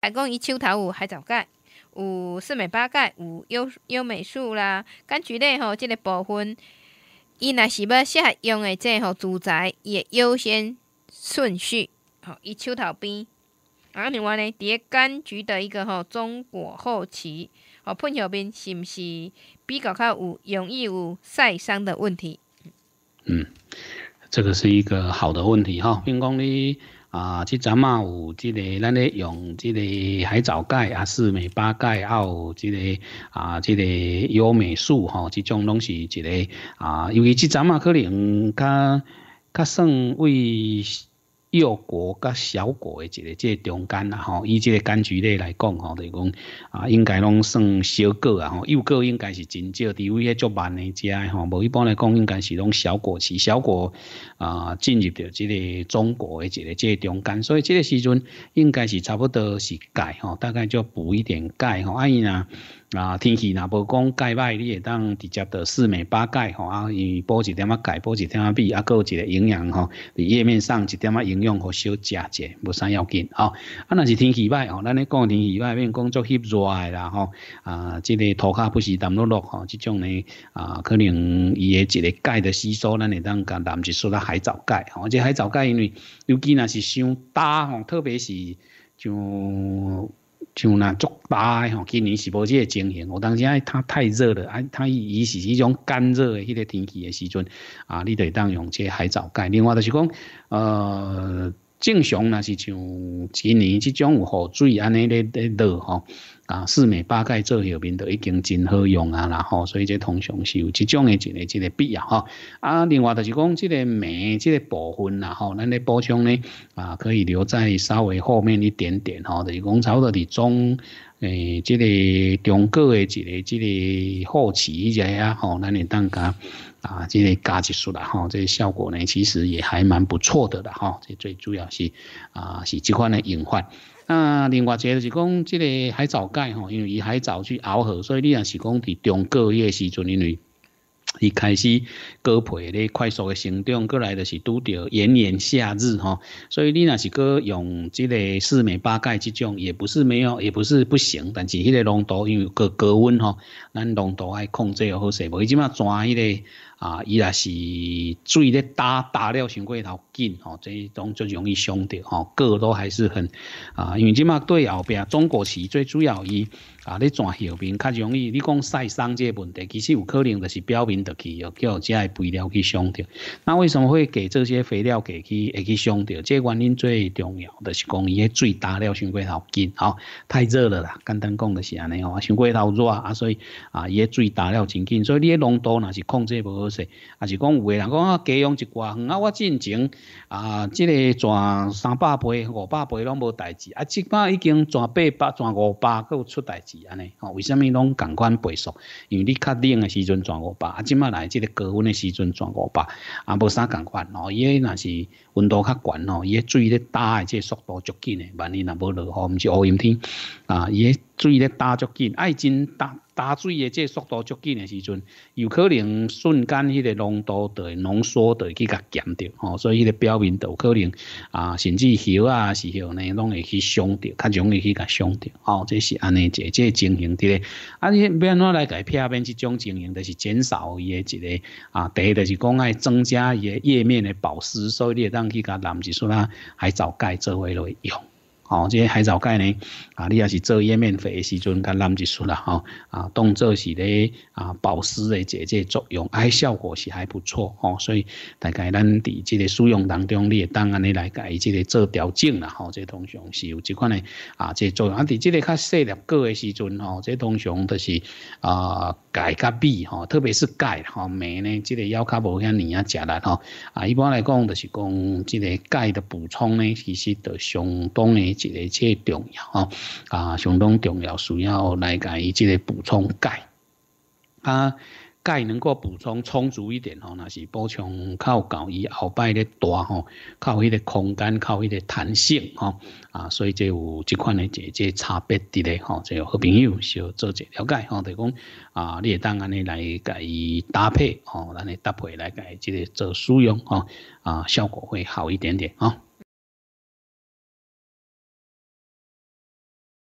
还讲伊手头有海藻钙，有四美八钙，有优优美素啦。柑橘类吼，这个部分，伊若是要适合用的，这吼住宅也优先顺序。吼伊手头边啊，另外呢，叠柑橘的一个吼，中果后期吼，喷药边是毋是比较较有容易有晒伤的问题？嗯，这个是一个好的问题哈。员讲你。啊，即阵啊有即个，咱咧用即个海藻钙啊，四美八钙，还有即个啊，即个优美素吼，即种拢是即个啊，因为即阵啊可能较较算为。幼果甲小果诶，一个即中间啦吼，以即柑橘类来讲吼，就是讲啊，应该拢算小果啊吼，幼果应该是真少地位足慢的食诶吼，无一般来讲应该是拢小果，饲小果啊进入到即个中国诶一个即中间，所以即个时阵应该是差不多是钙吼，大概就补一点钙吼，安尼呐。啊，天气若无讲钙歹，你会当直接到四美八钙吼啊，因为补一点仔钙，补一点仔 B，啊，有一个营养吼，伫页面上一点仔营养和小食者，无啥要紧吼。啊，若是天气歹吼，咱咧讲天气歹，变工作翕热诶啦吼，啊，即个涂骹不是淡落落吼，即种呢啊，可能伊诶一个钙的吸收，咱会当甲咱一说啦海藻钙吼，这海藻钙因为，尤其若是伤大吼，特别是像。像那足大吼，今年是无这情形。我当时哎，它太热了，啊，它伊是迄种干热的迄个天气的时阵啊，你得当用这海藻钙。另外就是讲，呃。正常那是像今年即种有雨水安尼咧咧落吼，啊四美八盖做后面都已经真好用啊然后所以这通常是有即种的一个一个必要吼。啊另外就是讲这个眉这个部分啦吼，咱咧补充咧啊可以留在稍微后面一点点吼，就是讲差不多伫中诶这个中国的一个这个后期一下呀吼，咱你当个。啊，这些加结术了哈，这些效果呢，其实也还蛮不错的的哈。这最主要是啊，是这款的隐患。那另外一个就是讲，这个海藻钙哈，因为伊海藻去熬合，所以你若是讲在中个月时阵，因为伊开始高培咧，快速的生长过来的是拄着炎炎夏日哈，所以你若是搁用这个四美八钙这种，也不是没有，也不是不行，但是迄个浓度因为高高温吼，咱浓度爱控制好些，无伊即码抓迄个。啊，伊也是水咧打打了伤过头紧吼，这一种就容易伤着吼，个都还是很啊，因为即马对后壁中国是最主要伊啊，你转后边较容易，你讲晒伤这问题，其实有可能就是表面得去，叫遮个肥料去伤着。那为什么会给这些肥料给去，会去伤着？这原因最重要的是讲伊个水打了伤过头紧，吼，太热了啦，简单讲就是安尼吼，伤过头热啊，所以啊，伊个水打了真紧，所以你个浓度若是控制无。是，还是讲有诶人讲啊，加养一寡远啊，我进前啊，即个赚三百倍、五百倍拢无代志，啊，即摆已经赚八百、赚五百，有出代志安尼。吼，为虾米拢共款倍数？因为你较冷诶时阵赚五百，啊，即摆来即个高温诶时阵赚五百，啊，无啥共款。吼，伊个若是温度较悬哦，伊个水咧打即个速度足紧诶，万一若无落雨，毋是乌阴天，啊，伊个水咧打足紧，爱真打。打水的这速度足紧的时阵，有可能瞬间迄个浓度会浓缩会去甲减掉吼，所以迄个表面都有可能啊，甚至叶啊时候呢拢会去伤掉，较容易去甲伤掉。吼，这是安尼一个即个情形的咧。啊，你变怎来改变是种情形的是减少伊诶一个啊，第一著是讲爱增加伊诶叶面的保湿，所以你当去甲蓝几束啦，海藻钙做位内用。哦，即个海藻钙呢，啊，你也是做夜面肥诶时阵，甲咱一束啦吼，啊，当做是咧啊保湿诶，即即作用，哎，效果是还不错吼，所以大概咱伫即个使用当中，你会当安尼来改即个做调整啦吼，即通常是有即款诶啊即作用，啊伫即个较细粒个诶时阵吼，即通常都是啊钙甲镁吼，特别是钙吼镁呢，即个要卡无遐尼啊食力吼，啊一般来讲，就是讲即个钙的补充呢，其实就相当诶。一个即重要吼，啊，相当重要，需要来甲伊即个补充钙，啊，钙能够补充充足一点吼，那是补充靠搞伊后摆咧大吼，靠迄个空间，靠迄个弹性吼，啊，所以就有即款的即即差别伫咧吼，就有好朋友小做者了解吼，就讲啊，你会当安尼来甲伊搭配吼，咱尼搭配来甲即个做使用吼，啊，效果会好一点点啊。